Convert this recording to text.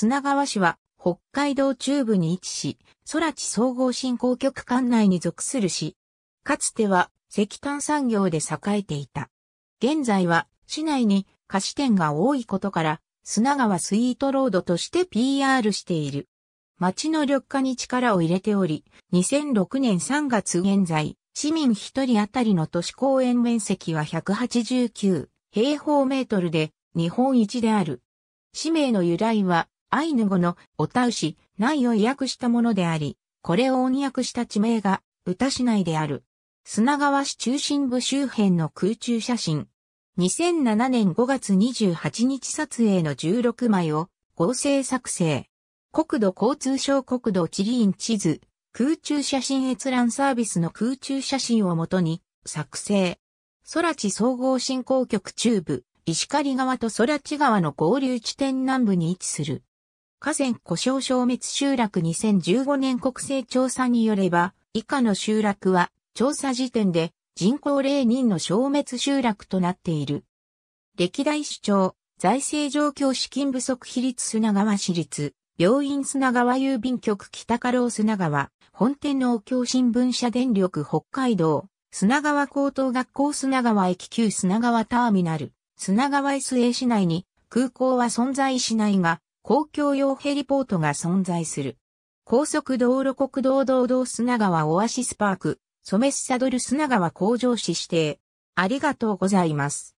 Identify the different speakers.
Speaker 1: 砂川市は北海道中部に位置し、空知総合振興局管内に属する市。かつては石炭産業で栄えていた。現在は市内に菓子店が多いことから砂川スイートロードとして PR している。町の緑化に力を入れており、2006年3月現在、市民1人当たりの都市公園面積は189平方メートルで日本一である。氏名の由来はアイヌ語のおたうし、ナイを意訳したものであり、これを音訳した地名が、歌市内である。砂川市中心部周辺の空中写真。2007年5月28日撮影の16枚を合成作成。国土交通省国土地理院地図、空中写真閲覧サービスの空中写真をもとに作成。空地総合振興局中部、石狩川と空地川の合流地点南部に位置する。河川故障消滅集落2015年国勢調査によれば、以下の集落は調査時点で人口0人の消滅集落となっている。歴代市長、財政状況資金不足比率砂川市立、病院砂川郵便局北家老砂川、本店の農協新聞社電力北海道、砂川高等学校砂川駅旧砂川ターミナル、砂川 SA 市内に空港は存在しないが、公共用ヘリポートが存在する。高速道路国道道道砂川オアシスパーク、ソメスサドル砂川工場市指定。ありがとう
Speaker 2: ございます。